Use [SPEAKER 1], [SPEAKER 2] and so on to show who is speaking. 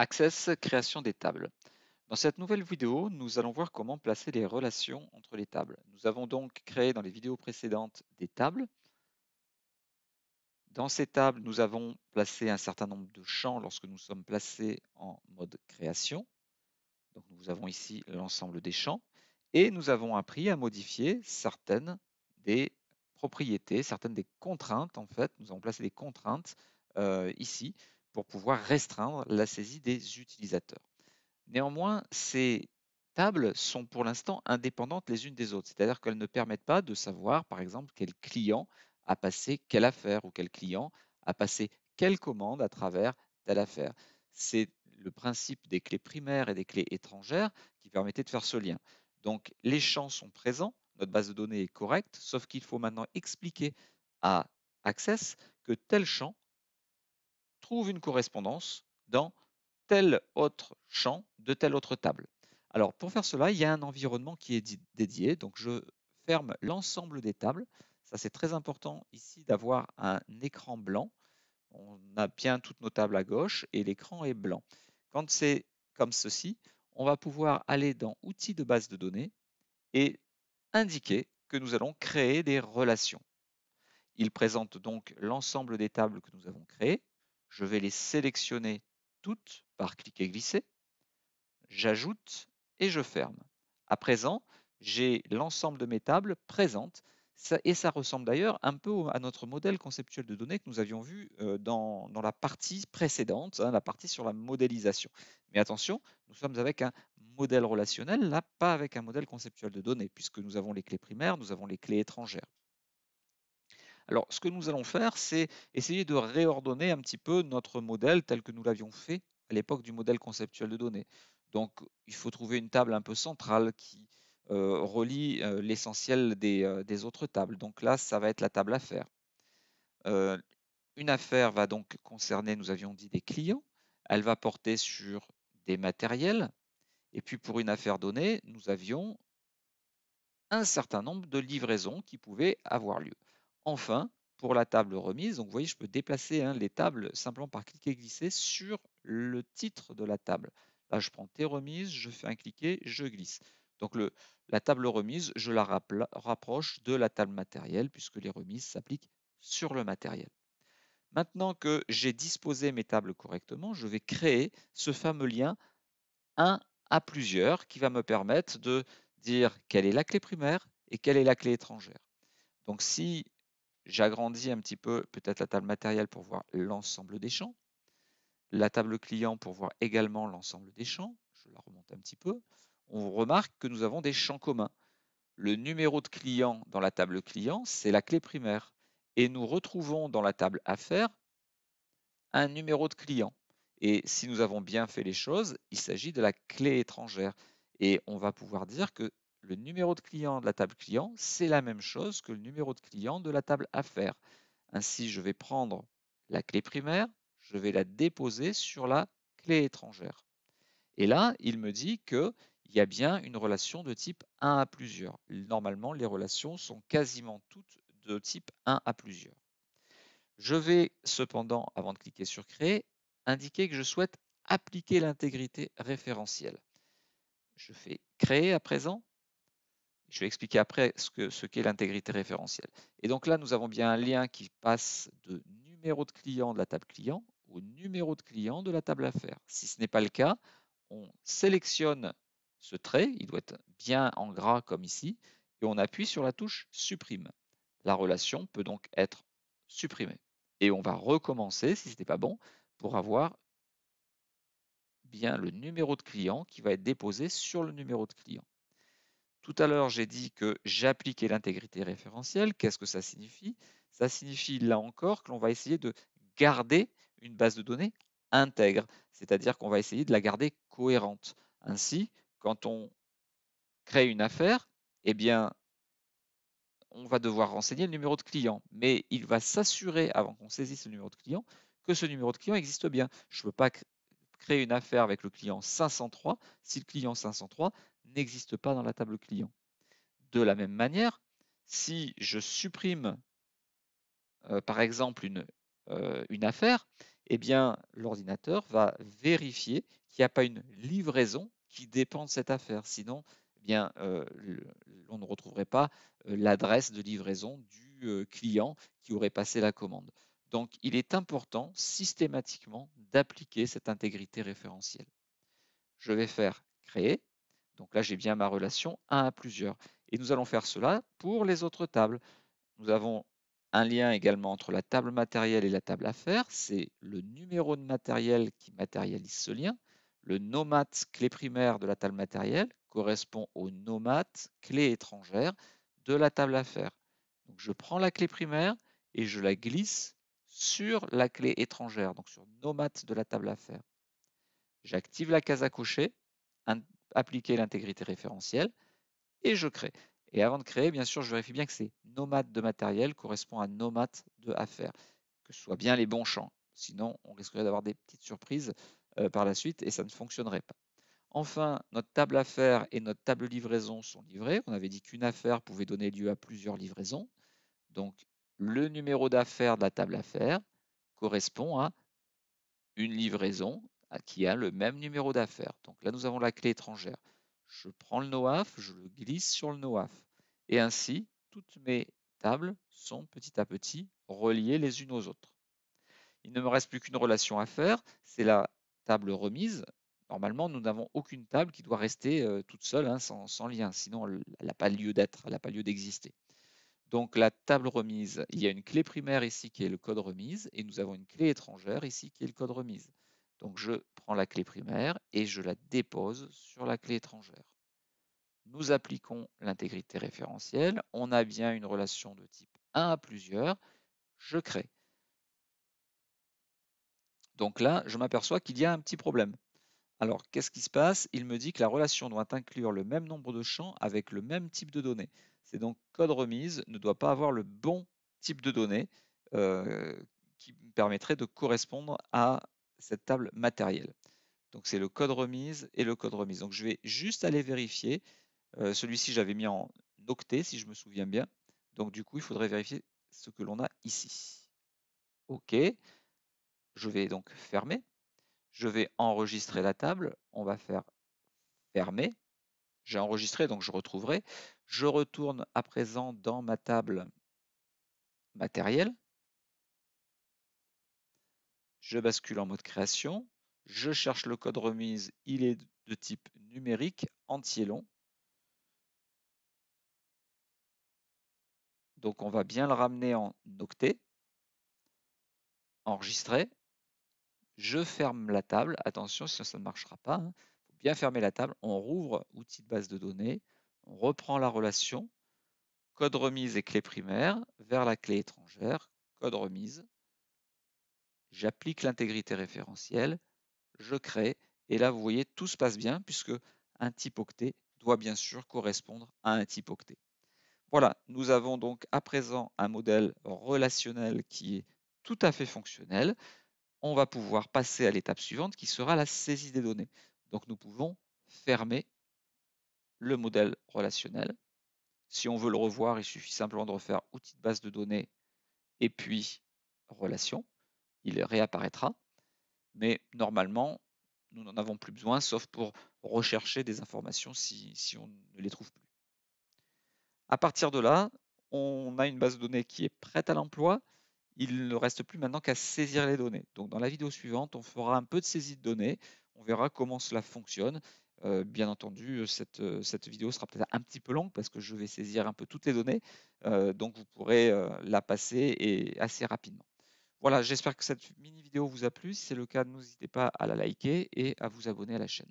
[SPEAKER 1] Access, création des tables. Dans cette nouvelle vidéo, nous allons voir comment placer les relations entre les tables. Nous avons donc créé dans les vidéos précédentes des tables. Dans ces tables, nous avons placé un certain nombre de champs lorsque nous sommes placés en mode création. nous avons ici l'ensemble des champs et nous avons appris à modifier certaines des propriétés, certaines des contraintes en fait. Nous avons placé des contraintes euh, ici pour pouvoir restreindre la saisie des utilisateurs. Néanmoins, ces tables sont pour l'instant indépendantes les unes des autres, c'est-à-dire qu'elles ne permettent pas de savoir, par exemple, quel client a passé quelle affaire ou quel client a passé quelle commande à travers telle affaire. C'est le principe des clés primaires et des clés étrangères qui permettait de faire ce lien. Donc les champs sont présents, notre base de données est correcte, sauf qu'il faut maintenant expliquer à Access que tel champ trouve une correspondance dans tel autre champ de telle autre table. Alors pour faire cela, il y a un environnement qui est dédié, donc je ferme l'ensemble des tables. Ça c'est très important ici d'avoir un écran blanc. On a bien toutes nos tables à gauche et l'écran est blanc. Quand c'est comme ceci, on va pouvoir aller dans Outils de base de données et indiquer que nous allons créer des relations. Il présente donc l'ensemble des tables que nous avons créées je vais les sélectionner toutes par cliquer glisser. J'ajoute et je ferme. À présent, j'ai l'ensemble de mes tables présentes et ça ressemble d'ailleurs un peu à notre modèle conceptuel de données que nous avions vu euh, dans, la partie précédente, hein, la partie sur la modélisation. Mais attention, nous sommes avec un modèle relationnel, là pas avec un modèle conceptuel de données, puisque nous avons les clés primaires, nous avons les clés étrangères. Alors, ce que nous allons faire, c'est essayer de réordonner un petit peu notre modèle tel que nous l'avions fait à l'époque du modèle conceptuel de données. Donc, il faut trouver une table un peu centrale qui euh, relie euh, l'essentiel des, euh, des, autres tables. Donc là, ça va être la table affaires. une affaire va donc concerner, nous avions dit, des clients. Elle va porter sur des matériels. Et puis pour une affaire donnée, nous avions un certain nombre de livraisons qui pouvaient avoir lieu. Enfin, pour la table remise, vous voyez, je peux déplacer hein, les tables simplement par cliquer glisser sur le titre de la table. Là, je prends tes remises, je fais un cliquer, je glisse. Donc la table remise, je la rapproche de la table matérielle puisque les remises s'appliquent sur le matériel. Maintenant que j'ai disposé mes tables correctement, je vais créer ce fameux lien 1 à plusieurs qui va me permettre de dire quelle est la clé primaire et quelle est la clé étrangère. Donc si J'agrandis un petit peu peut-être la table matérielle pour voir l'ensemble des champs, la table client pour voir également l'ensemble des champs, je la remonte un petit peu, on remarque que nous avons des champs communs. Le numéro de client dans la table client, c'est la clé primaire. Et nous retrouvons dans la table affaires un numéro de client. Et si nous avons bien fait les choses, il s'agit de la clé étrangère. Et on va pouvoir dire que le numéro de client de la table client, c'est la même chose que le numéro de client de la table affaires. Ainsi, je vais prendre la clé primaire, je vais la déposer sur la clé étrangère. Et là, il me dit qu'il y a bien une relation de type 1 à plusieurs. Normalement, les relations sont quasiment toutes de type 1 à plusieurs. Je vais cependant, avant de cliquer sur Créer, indiquer que je souhaite appliquer l'intégrité référentielle. Je fais Créer à présent je vais expliquer après ce qu'est l'intégrité référentielle. Et donc là, nous avons bien un lien qui passe de numéro de client de la table client au numéro de client de la table affaires. Si ce n'est pas le cas, on sélectionne ce trait, il doit être bien en gras comme ici, et on appuie sur la touche supprime. La relation peut donc être supprimée. Et on va recommencer, si ce n'est pas bon, pour avoir bien le numéro de client qui va être déposé sur le numéro de client. Tout à l'heure, j'ai dit que j'appliquais l'intégrité référentielle. Qu'est-ce que ça signifie Ça signifie, là encore, que l'on va essayer de garder une base de données intègre, c'est-à-dire qu'on va essayer de la garder cohérente. Ainsi, quand on crée une affaire, eh bien, on va devoir renseigner le numéro de client, mais il va s'assurer, avant qu'on saisisse le numéro de client, que ce numéro de client existe bien. Je ne peux pas créer une affaire avec le client 503 si le client 503 n'existe pas dans la table client. De la même manière, si je supprime euh, par exemple une, euh, une affaire, eh bien l'ordinateur va vérifier qu'il n'y a pas une livraison qui dépend de cette affaire. Sinon, eh bien, euh, on ne retrouverait pas l'adresse de livraison du client qui aurait passé la commande. Donc, il est important systématiquement d'appliquer cette intégrité référentielle. Je vais faire créer donc là, j'ai bien ma relation 1 à plusieurs. Et nous allons faire cela pour les autres tables. Nous avons un lien également entre la table matérielle et la table affaires. C'est le numéro de matériel qui matérialise ce lien. Le nomat clé primaire de la table matérielle correspond au nomat clé étrangère de la table affaires. Donc je prends la clé primaire et je la glisse sur la clé étrangère, donc sur nomat de la table affaires. J'active la case à cocher, appliquer l'intégrité référentielle, et je crée. Et avant de créer, bien sûr, je vérifie bien que ces nomades de matériel correspondent à nomades de affaires, que ce soit bien les bons champs. Sinon, on risquerait d'avoir des petites surprises euh, par la suite et ça ne fonctionnerait pas. Enfin, notre table affaires et notre table livraison sont livrées. On avait dit qu'une affaire pouvait donner lieu à plusieurs livraisons. Donc, le numéro d'affaires de la table affaires correspond à une livraison qui a le même numéro d'affaires. Donc là, nous avons la clé étrangère. Je prends le NOAF, je le glisse sur le NOAF. Et ainsi, toutes mes tables sont petit à petit reliées les unes aux autres. Il ne me reste plus qu'une relation à faire, c'est la table remise. Normalement, nous n'avons aucune table qui doit rester euh, toute seule, hein, sans, sans, lien, sinon elle n'a pas lieu d'être, elle n'a pas lieu d'exister. Donc la table remise, il y a une clé primaire ici qui est le code remise, et nous avons une clé étrangère ici qui est le code remise. Donc je prends la clé primaire et je la dépose sur la clé étrangère. Nous appliquons l'intégrité référentielle. On a bien une relation de type 1 à plusieurs. Je crée. Donc là, je m'aperçois qu'il y a un petit problème. Alors, qu'est-ce qui se passe Il me dit que la relation doit inclure le même nombre de champs avec le même type de données. C'est donc code remise ne doit pas avoir le bon type de données euh, qui me permettrait de correspondre à cette table matérielle. Donc c'est le code remise et le code remise. Donc je vais juste aller vérifier. Euh, celui-ci, j'avais mis en octet, si je me souviens bien. Donc du coup, il faudrait vérifier ce que l'on a ici. OK. Je vais donc fermer. Je vais enregistrer la table. On va faire fermer. J'ai enregistré, donc je retrouverai. Je retourne à présent dans ma table matérielle. Je bascule en mode création, je cherche le code remise, il est de type numérique, entier long. Donc on va bien le ramener en octet, enregistrer, je ferme la table, attention sinon ça ne marchera pas, hein. faut bien fermer la table, on rouvre outil de base de données, on reprend la relation, code remise et clé primaire vers la clé étrangère, code remise, j'applique l'intégrité référentielle, je crée, et là vous voyez tout se passe bien puisque un type octet doit bien sûr correspondre à un type octet. Voilà, nous avons donc à présent un modèle relationnel qui est tout à fait fonctionnel. On va pouvoir passer à l'étape suivante qui sera la saisie des données. Donc nous pouvons fermer le modèle relationnel. Si on veut le revoir, il suffit simplement de refaire outil de base de données et puis relation il réapparaîtra. Mais normalement, nous n'en avons plus besoin, sauf pour rechercher des informations si, on ne les trouve plus. À partir de là, on a une base de données qui est prête à l'emploi. Il ne reste plus maintenant qu'à saisir les données. Donc dans la vidéo suivante, on fera un peu de saisie de données. On verra comment cela fonctionne. Euh, bien entendu, euh, cette, vidéo sera peut-être un petit peu longue parce que je vais saisir un peu toutes les données. Euh, donc vous pourrez la passer et assez rapidement. Voilà, j'espère que cette mini vidéo vous a plu. Si c'est le cas, n'hésitez pas à la liker et à vous abonner à la chaîne.